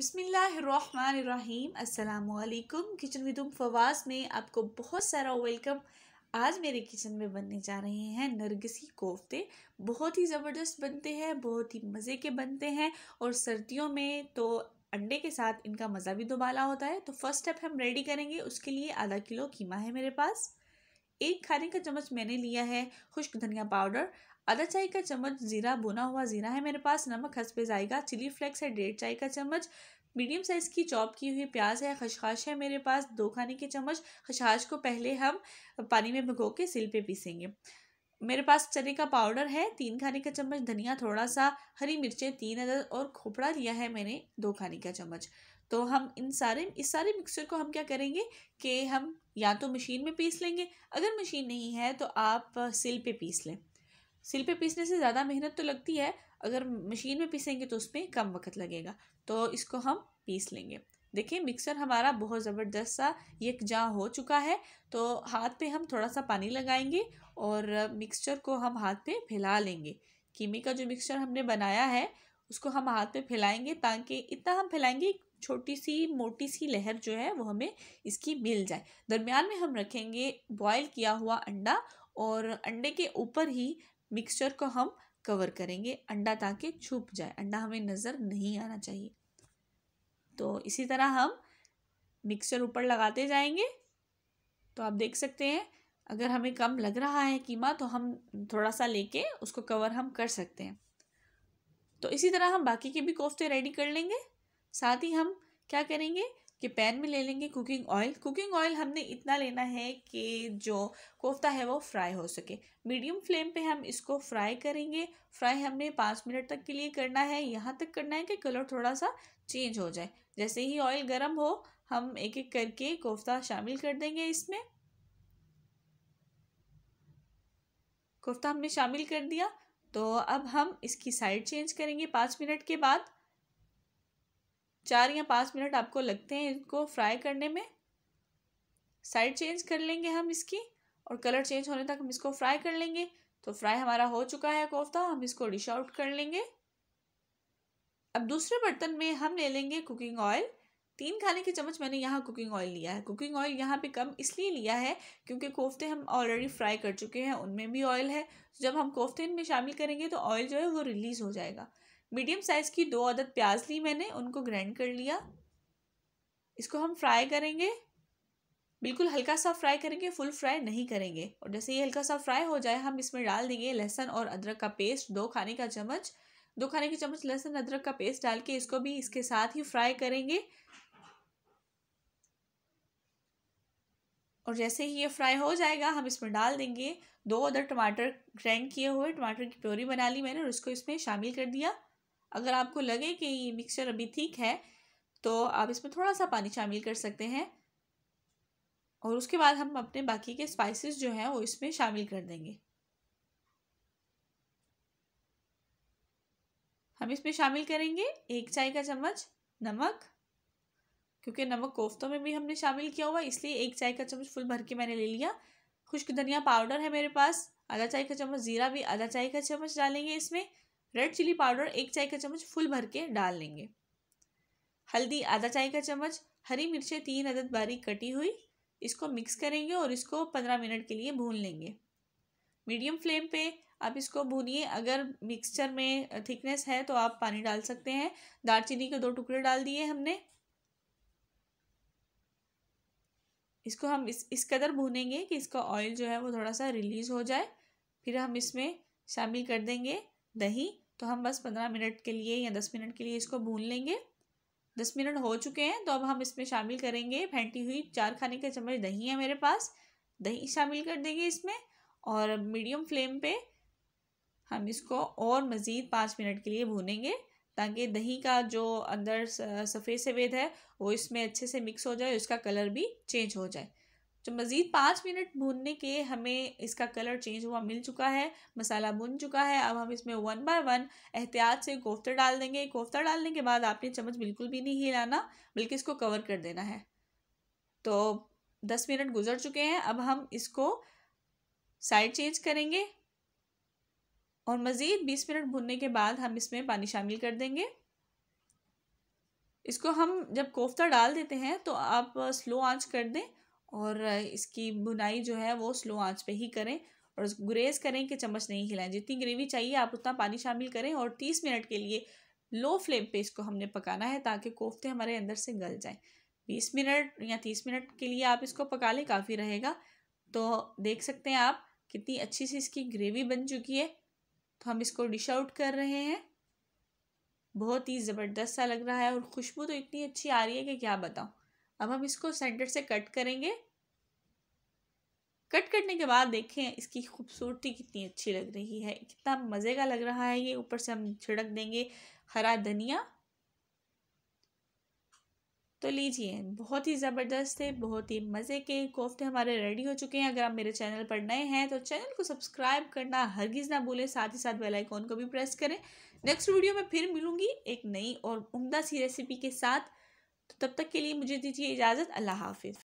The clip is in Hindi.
बिसमीम् अल्लाम किचन विद उम में आपको बहुत सारा वेलकम आज मेरे किचन में बनने जा रहे हैं नरगसी कोफ्ते बहुत ही ज़बरदस्त बनते हैं बहुत ही मज़े के बनते हैं और सर्दियों में तो अंडे के साथ इनका मज़ा भी दोबाला होता है तो फर्स्ट स्टेप हम रेडी करेंगे उसके लिए आधा किलो कीमा है मेरे पास एक खाने का चम्मच मैंने लिया है खुश्क धनिया पाउडर आधा चाय का चम्मच ज़ीरा बुना हुआ ज़ीरा है मेरे पास नमक हंस पे जाएगा चिली फ्लेक्स है डेढ़ चाय का चम्मच मीडियम साइज़ की चॉप की हुई प्याज है खशखाश है मेरे पास दो खाने के चम्मच खशखाश को पहले हम पानी में भिगो के सिल पे पीसेंगे मेरे पास चने का पाउडर है तीन खाने का चम्मच धनिया थोड़ा सा हरी मिर्चें तीन अदर और खोपड़ा लिया है मैंने दो खाने का चम्मच तो हम इन सारे इस सारे मिक्सचर को हम क्या करेंगे कि हम या तो मशीन में पीस लेंगे अगर मशीन नहीं है तो आप सिल पे पीस लें सिल पे पीसने से ज़्यादा मेहनत तो लगती है अगर मशीन में पीसेंगे तो उसमें कम वक्त लगेगा तो इसको हम पीस लेंगे देखिए मिक्सर हमारा बहुत ज़बरदस्त सा जहाँ हो चुका है तो हाथ पे हम थोड़ा सा पानी लगाएंगे और मिक्सचर को हम हाथ पे फैला लेंगे कीमे का जो मिक्सचर हमने बनाया है उसको हम हाथ पे फैलाएंगे ताकि इतना हम फैलाएंगे छोटी सी मोटी सी लहर जो है वो हमें इसकी मिल जाए दरमियान में हम रखेंगे बॉयल किया हुआ अंडा और अंडे के ऊपर ही मिक्सचर को हम कवर करेंगे अंडा ताकि छुप जाए अंडा हमें नज़र नहीं आना चाहिए तो इसी तरह हम मिक्सचर ऊपर लगाते जाएंगे तो आप देख सकते हैं अगर हमें कम लग रहा है कीमा तो हम थोड़ा सा लेके उसको कवर हम कर सकते हैं तो इसी तरह हम बाकी के भी कोफ्ते रेडी कर लेंगे साथ ही हम क्या करेंगे कि पैन में ले लेंगे कुकिंग ऑयल कुकिंग ऑयल हमने इतना लेना है कि जो कोफ्ता है वो फ्राई हो सके मीडियम फ्लेम पे हम इसको फ्राई करेंगे फ्राई हमने पाँच मिनट तक के लिए करना है यहाँ तक करना है कि कलर थोड़ा सा चेंज हो जाए जैसे ही ऑयल गर्म हो हम एक एक करके कोफ्ता शामिल कर देंगे इसमें कोफ्ता हमने शामिल कर दिया तो अब हम इसकी साइड चेंज करेंगे पाँच मिनट के बाद चार या पाँच मिनट आपको लगते हैं इनको फ्राई करने में साइड चेंज कर लेंगे हम इसकी और कलर चेंज होने तक हम इसको फ्राई कर लेंगे तो फ्राई हमारा हो चुका है कोफ्ता हम इसको डिश आउट कर लेंगे अब दूसरे बर्तन में हम ले लेंगे कुकिंग ऑयल तीन खाने के चम्मच मैंने यहाँ कुकिंग ऑयल लिया है कुकिंग ऑयल यहाँ पे कम इसलिए लिया है क्योंकि कोफ्ते हम ऑलरेडी फ्राई कर चुके हैं उनमें भी ऑयल है जब हम कोफ्ते इनमें शामिल करेंगे तो ऑयल जो है वो रिलीज़ हो जाएगा मीडियम साइज़ की दो अदद प्याज ली मैंने उनको ग्राइंड कर लिया इसको हम फ्राई करेंगे बिल्कुल हल्का सा फ्राई करेंगे फुल फ्राई नहीं करेंगे और जैसे ये हल्का सा फ्राई हो जाए हम इसमें डाल देंगे लहसुन और अदरक का पेस्ट दो खाने का चम्मच दो खाने के चम्मच लहसुन अदरक का पेस्ट डाल के इसको भी इसके साथ ही फ्राई करेंगे और जैसे ही ये फ्राई हो जाएगा हम इसमें डाल देंगे दो अदर टमाटर ग्राइंड किए हुए टमाटर की प्योरी बना ली मैंने और उसको इसमें शामिल कर दिया अगर आपको लगे कि ये मिक्सचर अभी ठीक है तो आप इसमें थोड़ा सा पानी शामिल कर सकते हैं और उसके बाद हम अपने बाकी के स्पाइसेस जो हैं वो इसमें शामिल कर देंगे हम इसमें शामिल करेंगे एक चाय का चम्मच नमक क्योंकि नमक कोफ्तों में भी हमने शामिल किया हुआ इसलिए एक चाय का चम्मच फुल भर के मैंने ले लिया खुश्क धनिया पाउडर है मेरे पास आधा चाय का चम्मच ज़ीरा भी आधा चाय का चम्मच डालेंगे इसमें रेड चिली पाउडर एक चाय का चम्मच फुल भर के डाल लेंगे हल्दी आधा चाय का चम्मच हरी मिर्चें तीन अदद बारीक कटी हुई इसको मिक्स करेंगे और इसको पंद्रह मिनट के लिए भून लेंगे मीडियम फ्लेम पे आप इसको भूनिए अगर मिक्सचर में थिकनेस है तो आप पानी डाल सकते हैं दालचीनी के दो टुकड़े डाल दिए हमने इसको हम इस इस कदर भूनेंगे कि इसका ऑयल जो है वो थोड़ा सा रिलीज़ हो जाए फिर हम इसमें शामिल कर देंगे दही तो हम बस पंद्रह मिनट के लिए या दस मिनट के लिए इसको भून लेंगे दस मिनट हो चुके हैं तो अब हम इसमें शामिल करेंगे फेंटी हुई चार खाने के चम्मच दही है मेरे पास दही शामिल कर देंगे इसमें और मीडियम फ्लेम पे हम इसको और मज़ीद पाँच मिनट के लिए भूनेंगे ताकि दही का जो अंदर सफ़ेद सफ़ेद है वो इसमें अच्छे से मिक्स हो जाए उसका कलर भी चेंज हो जाए तो मज़ीद पाँच मिनट भूनने के हमें इसका कलर चेंज हुआ मिल चुका है मसाला भुन चुका है अब हम इसमें वन बाय वन एहतियात से कोफ्ता डाल देंगे कोफ्ता डालने के बाद आपने चम्मच बिल्कुल भी नहीं हिलाना बल्कि इसको कवर कर देना है तो दस मिनट गुजर चुके हैं अब हम इसको साइड चेंज करेंगे और मज़ीद बीस मिनट भुनने के बाद हम इसमें पानी शामिल कर देंगे इसको हम जब कोफ्ता डाल देते हैं तो आप स्लो आंच कर दें और इसकी बुनाई जो है वो स्लो आंच पे ही करें और गुरेज करें कि चम्मच नहीं हिलाएं जितनी ग्रेवी चाहिए आप उतना पानी शामिल करें और तीस मिनट के लिए लो फ्लेम पे इसको हमने पकाना है ताकि कोफ्ते हमारे अंदर से गल जाएं बीस मिनट या तीस मिनट के लिए आप इसको पका लें काफ़ी रहेगा तो देख सकते हैं आप कितनी अच्छी सी इसकी ग्रेवी बन चुकी है तो हम इसको डिश आउट कर रहे हैं बहुत ही ज़बरदस्त सा लग रहा है और खुशबू तो इतनी अच्छी आ रही है कि क्या बताऊँ अब हम इसको सेंटर से कट करेंगे कट करने के बाद देखें इसकी खूबसूरती कितनी अच्छी लग रही है कितना मज़े का लग रहा है ये ऊपर से हम छिड़क देंगे हरा धनिया तो लीजिए बहुत ही ज़बरदस्त है बहुत ही मज़े के कोफ्ते हमारे रेडी हो चुके हैं अगर आप मेरे चैनल पर नए हैं तो चैनल को सब्सक्राइब करना हरगिज़ ना भूलें साथ ही साथ बेल आइकॉन को भी प्रेस करें नेक्स्ट वीडियो में फिर मिलूंगी एक नई और उम्दा सी रेसिपी के साथ तो तब तक के लिए मुझे दीजिए इजाज़त अल्लाह हाफिज़